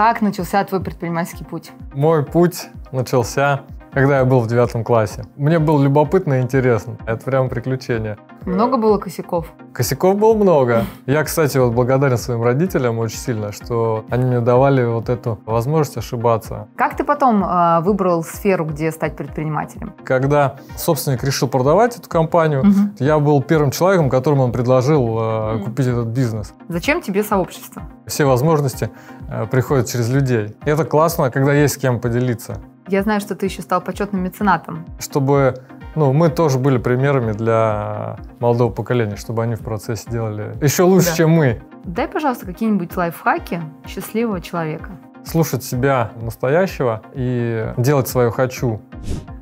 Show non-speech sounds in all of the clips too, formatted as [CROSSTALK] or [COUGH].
Как начался твой предпринимательский путь? Мой путь начался когда я был в девятом классе. Мне было любопытно и интересно. Это прям приключение. Много было косяков? Косяков было много. Я, кстати, вот благодарен своим родителям очень сильно, что они мне давали вот эту возможность ошибаться. Как ты потом э, выбрал сферу, где стать предпринимателем? Когда собственник решил продавать эту компанию, угу. я был первым человеком, которому он предложил э, купить этот бизнес. Зачем тебе сообщество? Все возможности э, приходят через людей. И это классно, когда есть с кем поделиться. Я знаю, что ты еще стал почетным меценатом. Чтобы ну, мы тоже были примерами для молодого поколения, чтобы они в процессе делали еще лучше, да. чем мы. Дай, пожалуйста, какие-нибудь лайфхаки счастливого человека. Слушать себя настоящего и делать свое «хочу».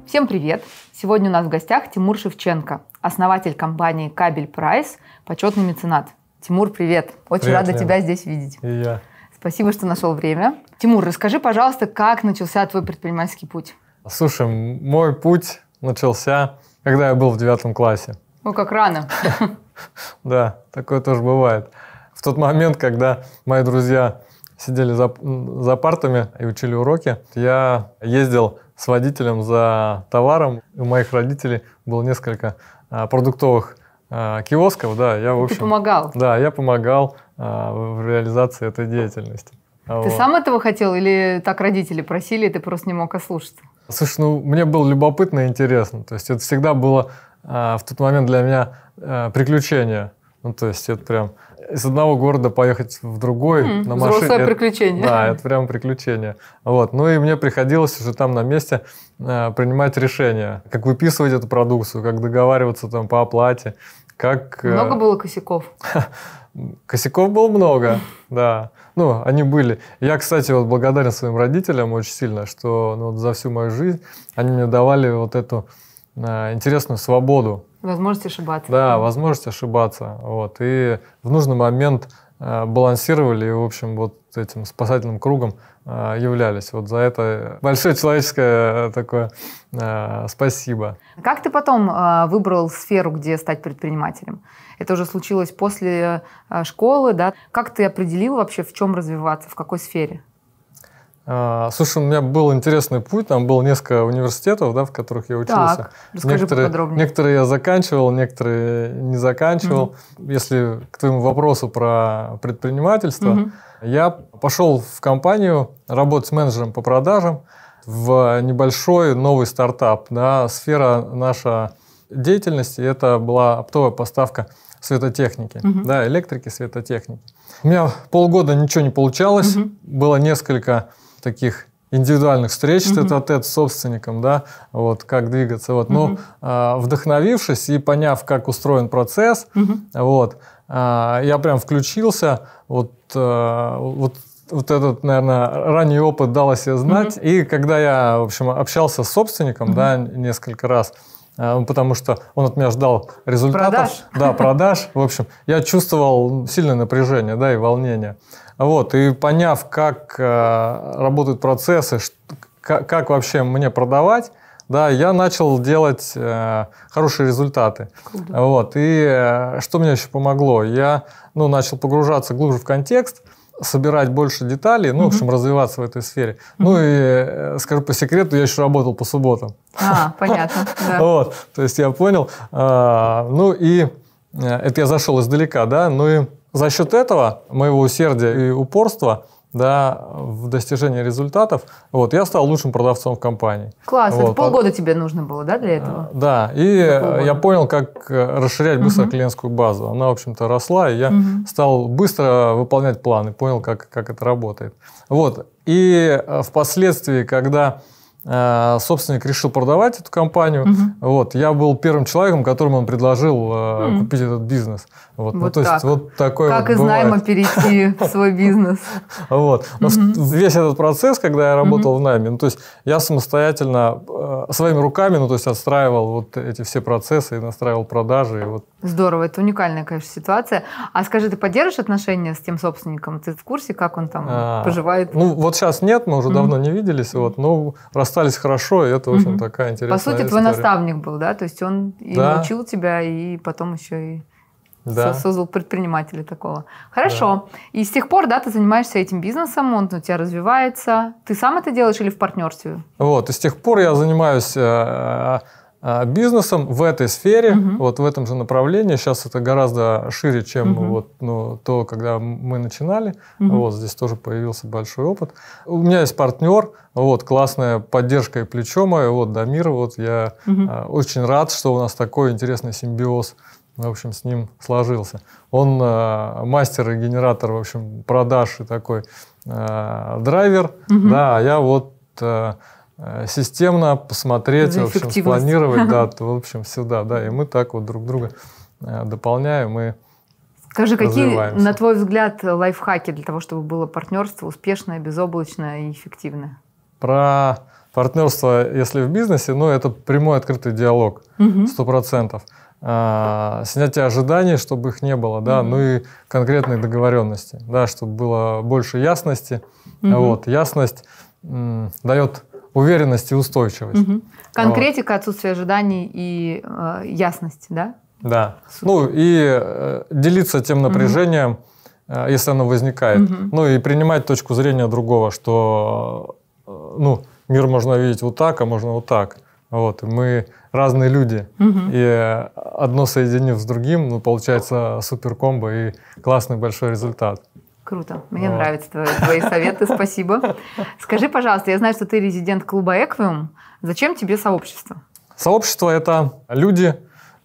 Всем привет! Сегодня у нас в гостях Тимур Шевченко, основатель компании «Кабель Прайс», почетный меценат. Тимур, привет! Очень привет, рада Лена. тебя здесь видеть. И я. Спасибо, что нашел время. Тимур, расскажи, пожалуйста, как начался твой предпринимательский путь? Слушай, мой путь начался, когда я был в девятом классе. О, как рано. [LAUGHS] Да, такое тоже бывает. В тот момент, когда мои друзья сидели за, за партами и учили уроки, я ездил с водителем за товаром. У моих родителей было несколько а, продуктовых а, киосков, да, я в общем. Ты помогал? Да, я помогал а, в реализации этой деятельности. Ты вот. сам этого хотел или так родители просили, и ты просто не мог ослушаться? Слушай, ну мне было любопытно и интересно. То есть это всегда было э, в тот момент для меня э, приключение. Ну то есть это прям из одного города поехать в другой mm, на машине. Взрослое это, приключение. Да, это прям приключение. Вот. Ну и мне приходилось уже там на месте э, принимать решения, как выписывать эту продукцию, как договариваться там по оплате, как... Э, Много было косяков? [LAUGHS] Косяков было много, [LAUGHS] да. Ну, они были. Я, кстати, вот благодарен своим родителям очень сильно, что ну, вот за всю мою жизнь они мне давали вот эту а, интересную свободу. Возможность ошибаться. Да, возможность ошибаться. Вот. И в нужный момент а, балансировали, и, в общем, вот этим спасательным кругом а, являлись. Вот за это большое человеческое э, такое э, спасибо. Как ты потом э, выбрал сферу, где стать предпринимателем? Это уже случилось после школы, да? Как ты определил вообще, в чем развиваться, в какой сфере? А, слушай, у меня был интересный путь, там было несколько университетов, да, в которых я учился. Так, расскажи некоторые, поподробнее. Некоторые я заканчивал, некоторые не заканчивал. Угу. Если к твоему вопросу про предпринимательство, угу. я пошел в компанию работать с менеджером по продажам в небольшой новый стартап. Да, сфера наша деятельности это была оптовая поставка светотехники, угу. да, электрики, светотехники. У меня полгода ничего не получалось, угу. было несколько таких индивидуальных встреч угу. тет-а-тет с собственником, да, вот как двигаться, вот, угу. но э, вдохновившись и поняв, как устроен процесс, угу. вот, э, я прям включился, вот, э, вот вот этот, наверное, ранний опыт дал о себе знать. Угу. И когда я, в общем, общался с собственником, угу. да, несколько раз, а, ну, потому что он от меня ждал результатов. Продаж. Да, продаж. В общем, я чувствовал сильное напряжение, да, и волнение. Вот, и поняв, как э, работают процессы, как, как вообще мне продавать, да, я начал делать э, хорошие результаты. Круто. Вот, и э, что мне еще помогло? Я ну, начал погружаться глубже в контекст, собирать больше деталей, ну, угу. в общем, развиваться в этой сфере. Угу. Ну и, э, скажу по секрету, я еще работал по субботам. А, понятно. [LAUGHS] Вот, то есть я понял. Э, ну и э, это я зашел издалека, да, ну и за счет этого, моего усердия и упорства, да, в достижении результатов, вот, я стал лучшим продавцом в компании. Класс, вот. это а полгода тебе нужно было, да, для этого? А, да, и я понял, как э, расширять быстро угу. клиентскую базу. Она, в общем-то, росла, и я угу. стал быстро выполнять планы, понял, как, как это работает. Вот, и э, впоследствии, когда а, собственник решил продавать эту компанию. Угу. Вот, я был первым человеком, которому он предложил угу. купить этот бизнес. Вот, ну, вот ну, то так. есть вот такой Как вот из найма перейти в [LAUGHS] свой бизнес. Вот. весь этот процесс, когда я работал в найме, ну, то есть я самостоятельно а, своими руками, ну, то есть отстраивал вот эти все процессы и настраивал продажи. И вот. Здорово, это уникальная, конечно, ситуация. А скажи, ты поддержишь отношения с тем собственником? Ты в курсе, как он там поживает? Ну, вот сейчас нет, мы уже давно не виделись, вот, но расстались расстались хорошо, и это, в общем, угу. такая интересная По сути, история. твой наставник был, да? То есть он и да. учил тебя, и потом еще и да. создал предпринимателя такого. Хорошо. Да. И с тех пор, да, ты занимаешься этим бизнесом, он у тебя развивается. Ты сам это делаешь или в партнерстве? Вот, и с тех пор я занимаюсь э, а, бизнесом в этой сфере, угу. вот в этом же направлении. Сейчас это гораздо шире, чем угу. вот, ну, то, когда мы начинали. Угу. Вот здесь тоже появился большой опыт. У меня есть партнер, вот классная поддержка и плечо мое, вот Дамир, вот я угу. очень рад, что у нас такой интересный симбиоз в общем, с ним сложился. Он э, мастер и генератор, в общем, продаж и такой э, драйвер, угу. да, я вот э, Э, системно посмотреть, в общем, спланировать, да, [LAUGHS] в общем, всегда, да, и мы так вот друг друга э, дополняем и Скажи, какие, на твой взгляд, лайфхаки для того, чтобы было партнерство успешное, безоблачное и эффективное? Про партнерство, если в бизнесе, ну, это прямой открытый диалог, сто процентов. А, снятие ожиданий, чтобы их не было, да, ну и конкретные договоренности, да, чтобы было больше ясности. Вот, ясность дает уверенность и устойчивость. Угу. Конкретика, вот. отсутствие ожиданий и э, ясность, да? Да. Супер. Ну и э, делиться тем напряжением, угу. э, если оно возникает. Угу. Ну и принимать точку зрения другого, что э, ну, мир можно видеть вот так, а можно вот так. Вот, и мы разные люди. Угу. И э, одно соединив с другим, ну, получается суперкомбо и классный большой результат. Круто. Мне вот. нравятся твои, твои советы, спасибо. Скажи, пожалуйста, я знаю, что ты резидент клуба «Эквиум». Зачем тебе сообщество? Сообщество – это люди,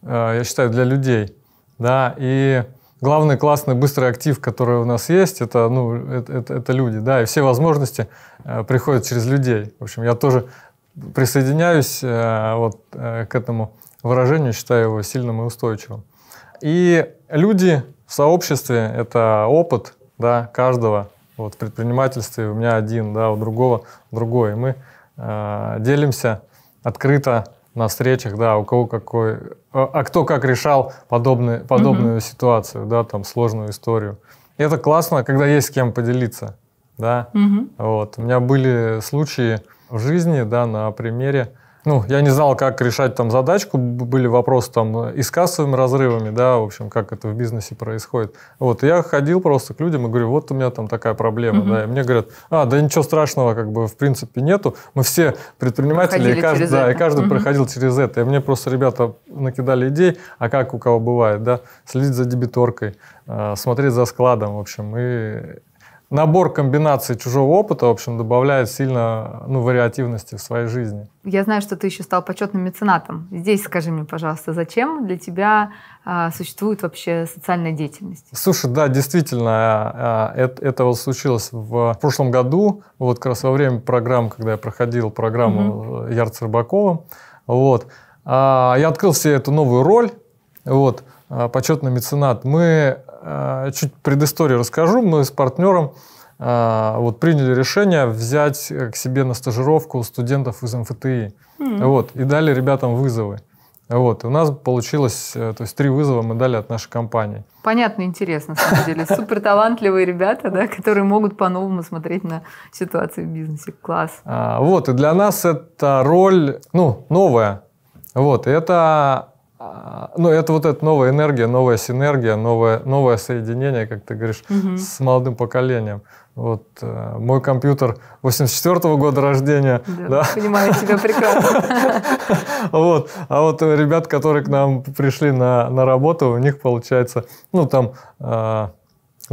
э, я считаю, для людей. Да, и главный классный быстрый актив, который у нас есть, это, ну, это, это, это люди, да, и все возможности э, приходят через людей. В общем, я тоже присоединяюсь э, вот к этому выражению, считаю его сильным и устойчивым. И люди в сообществе – это опыт, да, каждого. Вот в предпринимательстве у меня один, да, у другого другой. И мы э, делимся открыто на встречах, да, у кого какой, а, а кто как решал подобные, подобную mm-hmm. ситуацию, да, там сложную историю. И это классно, когда есть с кем поделиться, да. Mm-hmm. Вот у меня были случаи в жизни, да, на примере ну, я не знал, как решать там задачку, были вопросы там э, и с кассовыми разрывами, да, в общем, как это в бизнесе происходит. Вот, я ходил просто к людям и говорю, вот у меня там такая проблема, mm-hmm. да, и мне говорят, а, да ничего страшного, как бы, в принципе, нету, мы все предприниматели, и каждый, да, и каждый mm-hmm. проходил через это, и мне просто ребята накидали идей, а как у кого бывает, да, следить за дебиторкой, э, смотреть за складом, в общем, и набор комбинаций чужого опыта, в общем, добавляет сильно ну, вариативности в своей жизни. Я знаю, что ты еще стал почетным меценатом. Здесь скажи мне, пожалуйста, зачем для тебя э, существует вообще социальная деятельность? Слушай, да, действительно, э, а, а, э, это вот случилось в прошлом году, вот как раз во время программ, когда я проходил программу угу. Ярца Рыбакова, вот, э, я открыл себе эту новую роль, вот, почетный меценат. Мы Э, чуть предысторию расскажу. Мы с партнером э, вот приняли решение взять э, к себе на стажировку студентов из МФТИ. Mm-hmm. Вот, и дали ребятам вызовы. Вот, и у нас получилось, то есть три вызова мы дали от нашей компании. Понятно, интересно, на самом деле. Супер талантливые ребята, да, которые могут по-новому смотреть на ситуацию в бизнесе. Класс. А, вот, и для нас это роль, ну, новая. Вот, и это а, ну, это вот эта новая энергия, новая синергия, новое, новое соединение, как ты говоришь, угу. с молодым поколением. Вот э, мой компьютер 84 -го года рождения. Да, да. Понимаю тебя прекрасно. [LAUGHS] Вот. А вот ребят, которые к нам пришли на, на работу, у них получается, ну, там а,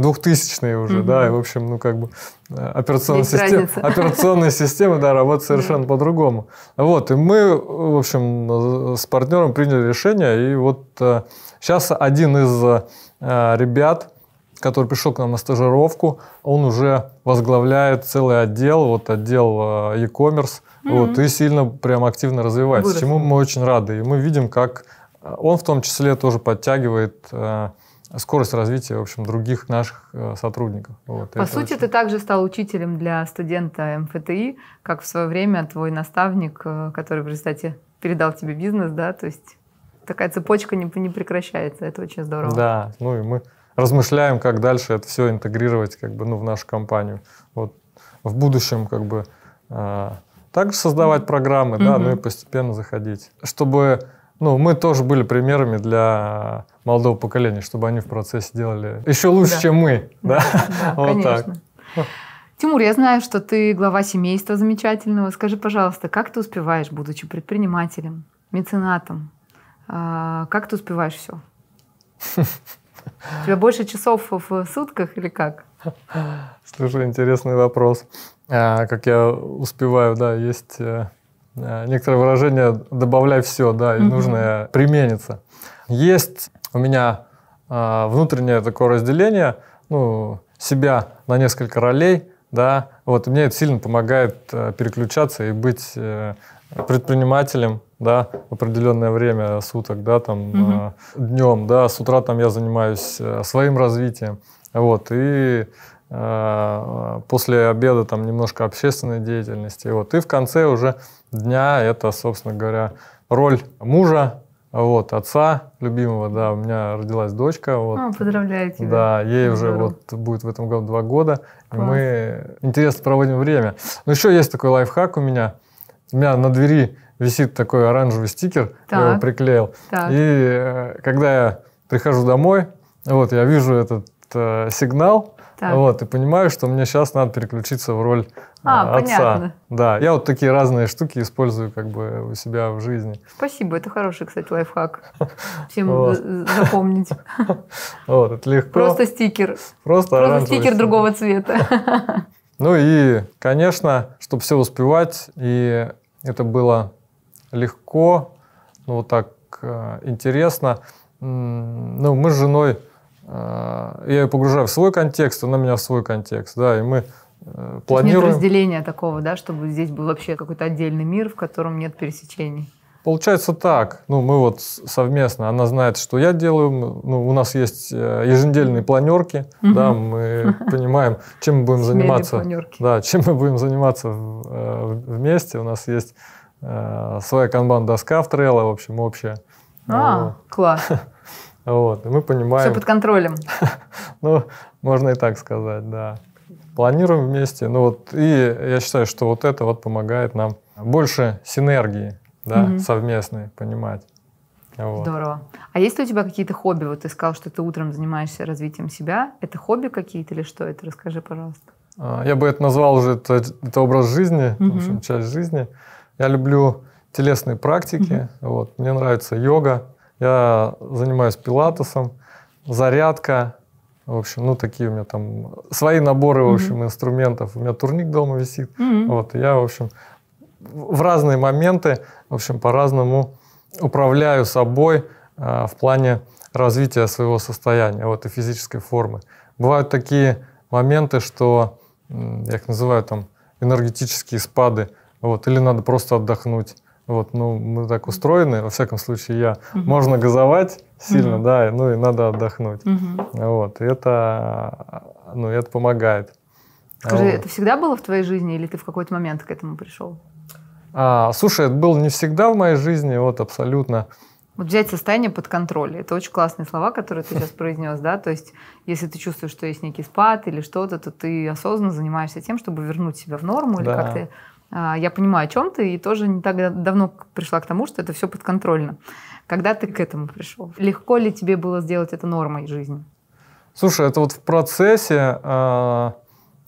двухтысячные уже, mm да, и, в общем, ну, как бы э, операционная Есть система, разница. операционная система, да, работает совершенно по-другому. Вот, и мы, в общем, с партнером приняли решение, и вот сейчас э, один из э, ребят, который пришел к нам на стажировку, он уже возглавляет целый отдел, вот отдел e-commerce, mm вот, и сильно прям активно развивается, Вырос. чему мы очень рады. И мы видим, как он в том числе тоже подтягивает скорость развития, в общем, других наших э, сотрудников. Вот, По сути, очень... ты также стал учителем для студента МФТИ, как в свое время твой наставник, э, который в результате передал тебе бизнес, да, то есть такая цепочка не, не прекращается, это очень здорово. Да, ну и мы размышляем, как дальше это все интегрировать, как бы, ну, в нашу компанию. Вот в будущем, как бы, э, также создавать программы, mm-hmm. да, ну и постепенно заходить, чтобы ну, мы тоже были примерами для молодого поколения, чтобы они в процессе делали еще лучше, да. чем мы. [LAUGHS] Да, да [LAUGHS] вот конечно. так. Тимур, я знаю, что ты глава семейства замечательного. Скажи, пожалуйста, как ты успеваешь, будучи предпринимателем, меценатом? А, как ты успеваешь все? [LAUGHS] У тебя больше часов в сутках или как? Слушай, интересный вопрос. А, как я успеваю, да, есть э, Э, некоторое выражение «добавляй все», да, и угу. нужное применится. Есть у меня э, внутреннее такое разделение, ну, себя на несколько ролей, да, вот, мне это сильно помогает э, переключаться и быть предпринимателем, да, в определенное время суток, да, там, угу. днем, да, с утра там я занимаюсь своим развитием, вот, и Э, после обеда там немножко общественной деятельности. Вот. И в конце уже дня это, собственно говоря, роль мужа, вот, отца любимого, да, у меня родилась дочка. Вот, а, поздравляю тебя. Да, ей уже вот будет в этом году два года. И мы интересно проводим время. Но ну, еще есть такой лайфхак у меня. У меня на двери висит такой оранжевый стикер, так. я его приклеил. Так. И э, когда я прихожу домой, вот, я вижу этот э, сигнал, так. вот, и понимаю, что мне сейчас надо переключиться в роль а, э, отца. Понятно. Да, я вот такие разные штуки использую как бы у себя в жизни. Спасибо, это хороший, кстати, лайфхак. [LAUGHS] Всем запомнить. [LAUGHS] Вот, это легко. Просто стикер. Просто, Просто стикер другого цвета. [LAUGHS] Ну и, конечно, чтобы все успевать, и это было легко, ну вот так э, интересно. Ну, мы с женой а, я ее погружаю в свой контекст, она меня в свой контекст, да, и мы планируем... Э, То есть нет разделения такого, да, чтобы здесь был вообще какой-то отдельный мир, в котором нет пересечений? Получается так, ну мы вот совместно, она знает, что я делаю, ну у нас есть э, еженедельные планерки, угу. да, мы [LAUGHS] понимаем, чем мы будем заниматься, да, чем мы будем заниматься э, вместе, у нас есть своя канбан-доска в Trello, в общем, общая. А, класс. [LAUGHS] Вот, и мы понимаем... Все под контролем. [LAUGHS] ну, можно и так сказать, да. Планируем вместе. Ну вот, и я считаю, что вот это вот помогает нам больше синергии, да, угу. совместной понимать. Вот. Здорово. А есть ли у тебя какие-то хобби? Вот ты сказал, что ты утром занимаешься развитием себя. Это хобби какие-то или что это? Расскажи, пожалуйста. А, я бы это назвал уже это, это образ жизни, угу. в общем, часть жизни. Я люблю телесные практики. Угу. Вот. Мне нравится йога. Я занимаюсь пилатесом, зарядка, в общем, ну такие у меня там свои наборы, в общем, mm-hmm. инструментов. У меня турник дома висит. Mm-hmm. Вот, я, в общем, в разные моменты, в общем, по-разному управляю собой э, в плане развития своего состояния, вот и физической формы. Бывают такие моменты, что я их называю там энергетические спады, вот, или надо просто отдохнуть. Вот, ну, мы так устроены, во всяком случае, я. Угу. Можно газовать сильно, угу. да, ну и надо отдохнуть. Угу. Вот, и это, ну, это помогает. Скажи, вот. это всегда было в твоей жизни или ты в какой-то момент к этому пришел? А, слушай, это было не всегда в моей жизни, вот абсолютно. Вот взять состояние под контроль. Это очень классные слова, которые ты сейчас произнес, да? То есть, если ты чувствуешь, что есть некий спад или что-то, то ты осознанно занимаешься тем, чтобы вернуть себя в норму да. или как-то а, я понимаю, о чем ты, и тоже не так давно пришла к тому, что это все подконтрольно. Когда ты к этому пришел? Легко ли тебе было сделать это нормой жизни? Слушай, это вот в процессе... А,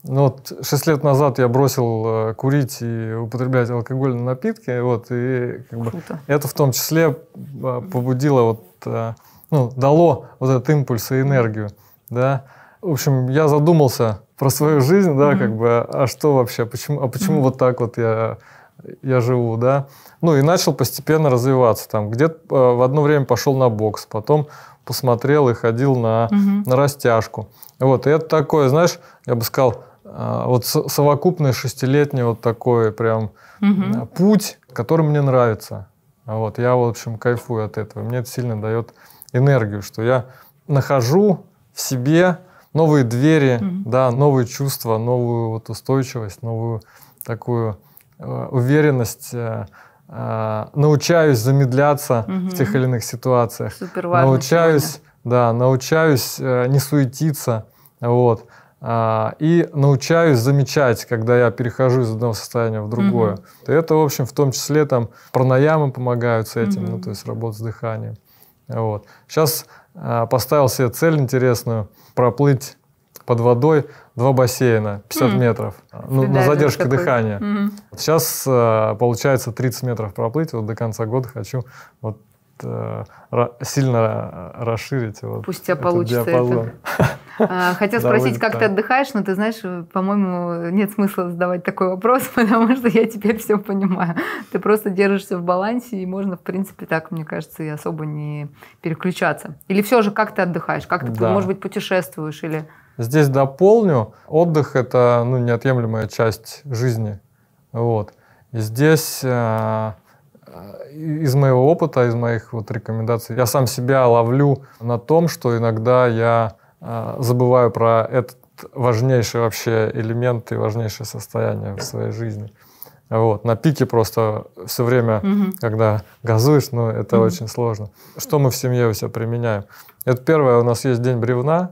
ну вот шесть лет назад я бросил э, курить и употреблять алкогольные напитки, вот, и как бы, это в том числе а, побудило, вот, э, ну, дало вот этот импульс и энергию, да. В общем, я задумался, про свою жизнь, да, mm-hmm. как бы, а, а что вообще, почему, а почему mm-hmm. вот так вот я, я живу, да. Ну и начал постепенно развиваться там. Где-то э, в одно время пошел на бокс, потом посмотрел и ходил на, mm-hmm. на растяжку. Вот, и это такое, знаешь, я бы сказал, э, вот совокупный шестилетний вот такой прям mm-hmm. путь, который мне нравится. Вот, я, в общем, кайфую от этого. Мне это сильно дает энергию, что я нахожу в себе новые двери, mm-hmm. да, новые чувства, новую вот устойчивость, новую такую э, уверенность. Э, э, научаюсь замедляться mm-hmm. в тех или иных ситуациях. Супер важно научаюсь, сегодня. да, научаюсь э, не суетиться, вот. Э, и научаюсь замечать, когда я перехожу из одного состояния в другое. Mm-hmm. Это, в общем, в том числе там пранаямы помогают с этим, mm-hmm. ну, то есть работа с дыханием. Вот. Сейчас а, поставил себе цель интересную проплыть под водой два бассейна 50 mm. метров а, ну, на задержке дыхания. Mm. Сейчас а, получается 30 метров проплыть, вот до конца года хочу вот э, сильно расширить. Вот Пусть у тебя получится диапазон. это. [LAUGHS] А, хотел спросить, как ты отдыхаешь, но ты знаешь, по-моему, нет смысла задавать такой вопрос, [LAUGHS] потому что я теперь все понимаю. Ты просто держишься в балансе, и можно, в принципе, так, мне кажется, и особо не переключаться. Или все же, как ты отдыхаешь? Как ты, может быть, путешествуешь? Или... Здесь дополню. Отдых – это ну, неотъемлемая часть жизни. Вот. И здесь э, э, из моего опыта, из моих вот рекомендаций, я сам себя ловлю на том, что иногда я а, забываю про этот важнейший вообще элемент и важнейшее состояние в своей жизни. Вот. На пике просто все время, угу. когда газуешь, но ну, это угу. очень сложно. Что мы в семье у себя применяем? Это первое, у нас есть день бревна,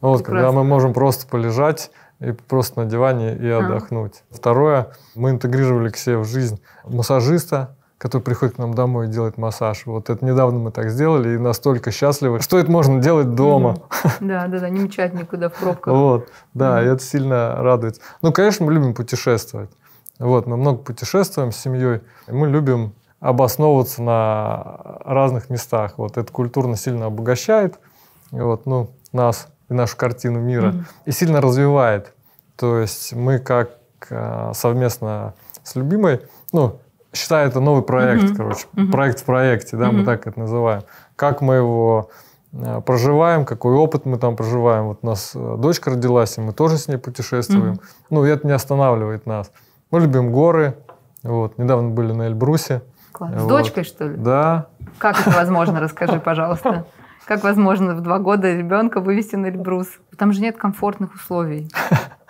вот, когда мы можем просто полежать и просто на диване и а. отдохнуть. А. Второе, мы интегрировали к себе в жизнь массажиста, который приходит к нам домой и делает массаж. Вот это недавно мы так сделали и настолько счастливы, что это можно делать дома. Да, да, да, не мчать никуда в пробках. Вот, да, и это сильно радует. Ну, конечно, мы любим путешествовать. Вот, мы много путешествуем с семьей, мы любим обосновываться на разных местах. Вот это культурно сильно обогащает вот, ну, нас и нашу картину мира и сильно развивает. То есть мы как э, совместно с любимой, ну, считай, это новый проект, mm-hmm. короче, mm-hmm. проект в проекте, да, mm-hmm. мы так это называем. Как мы его э, проживаем, какой опыт мы там проживаем. Вот у нас э, дочка родилась, и мы тоже с ней путешествуем. Mm-hmm. Ну, и это не останавливает нас. Мы любим горы. Вот, недавно были на Эльбрусе. Класс. Вот. С дочкой, что ли? Да. Как это возможно, расскажи, пожалуйста. Как возможно в два года ребенка вывести на Эльбрус? Там же нет комфортных условий.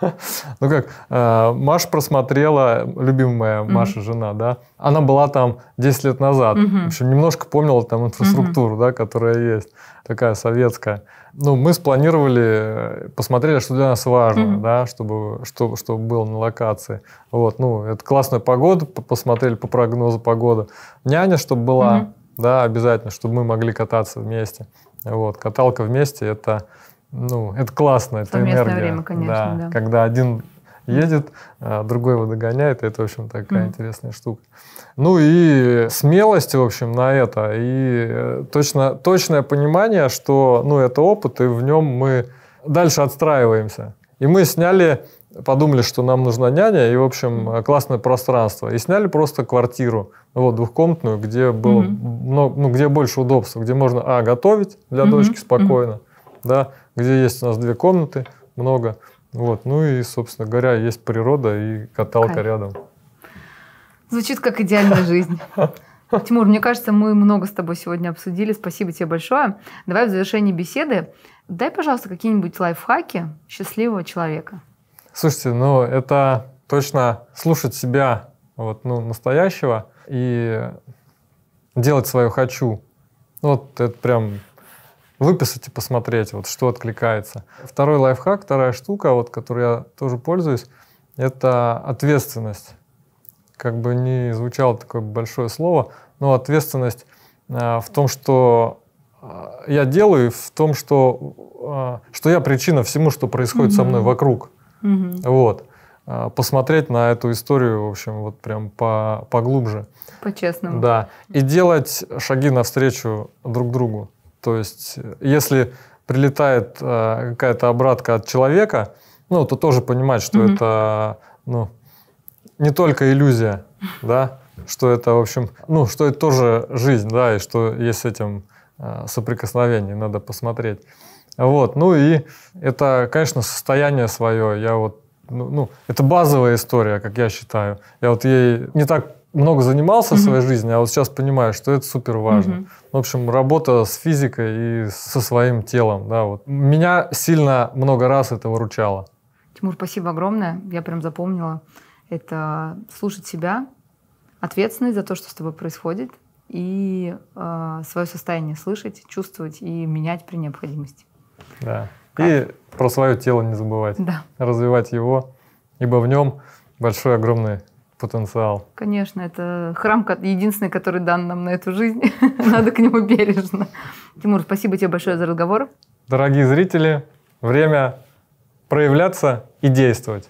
Ну как, э, Маш просмотрела, любимая Маша жена, да, она была там 10 лет назад. В общем, немножко помнила там инфраструктуру, да, которая есть, такая советская. Ну, мы спланировали, э, посмотрели, что для нас важно, да, чтобы, что, чтобы было на локации. Вот, ну, это классная погода, посмотрели по прогнозу погоды. Няня, чтобы была, да, обязательно, чтобы мы могли кататься вместе. Вот, каталка вместе – это ну, это классно, это энергия. время, конечно, да. да. Когда один едет, а другой его догоняет, это, в общем, такая mm интересная штука. Ну и смелость, в общем, на это, и э, точно, точное понимание, что, ну, это опыт, и в нем мы дальше отстраиваемся. И мы сняли подумали, что нам нужна няня и, в общем, э, классное пространство. И сняли просто квартиру, вот, двухкомнатную, где было, mm-hmm. ну, ну, где больше удобства, где можно, а, готовить для mm-hmm. дочки спокойно, mm-hmm. да, где есть у нас две комнаты, много. Вот. Ну и, собственно говоря, есть природа и каталка Кайф. рядом. Звучит как идеальная жизнь. [LAUGHS] Тимур, мне кажется, мы много с тобой сегодня обсудили. Спасибо тебе большое. Давай в завершении беседы дай, пожалуйста, какие-нибудь лайфхаки счастливого человека. Слушайте, ну это точно слушать себя вот, ну, настоящего и делать свое «хочу». Вот это прям выписать и посмотреть, вот что откликается. Второй лайфхак, вторая штука, вот, которой я тоже пользуюсь, это ответственность. Как бы не звучало такое большое слово, но ответственность э, в том, что э, я делаю, в том, что, э, что я причина всему, что происходит mm-hmm. со мной вокруг. Mm-hmm. Вот э, посмотреть на эту историю, в общем, вот прям по, поглубже. По-честному. Да. И делать шаги навстречу друг другу. То есть, э, если прилетает э, какая-то обратка от человека, ну, то тоже понимать, что mm-hmm. это ну, не только иллюзия, да, что это, в общем, ну, что это тоже жизнь, да, и что есть с этим э, соприкосновение, надо посмотреть. Вот, ну и это, конечно, состояние свое, я вот, ну, ну, это базовая история, как я считаю. Я вот ей не так много занимался угу. в своей жизни, а вот сейчас понимаю, что это супер важно. Угу. В общем, работа с физикой и со своим телом, да, вот. Меня сильно много раз это выручало. Тимур, спасибо огромное, я прям запомнила. Это слушать себя, ответственность за то, что с тобой происходит, и э, свое состояние слышать, чувствовать и менять при необходимости. Да. Кайф. И про свое тело не забывать. Да. Развивать его, ибо в нем большой огромный потенциал. Конечно, это храм единственный, который дан нам на эту жизнь. [LAUGHS] Надо к нему бережно. Тимур, спасибо тебе большое за разговор. Дорогие зрители, время проявляться и действовать.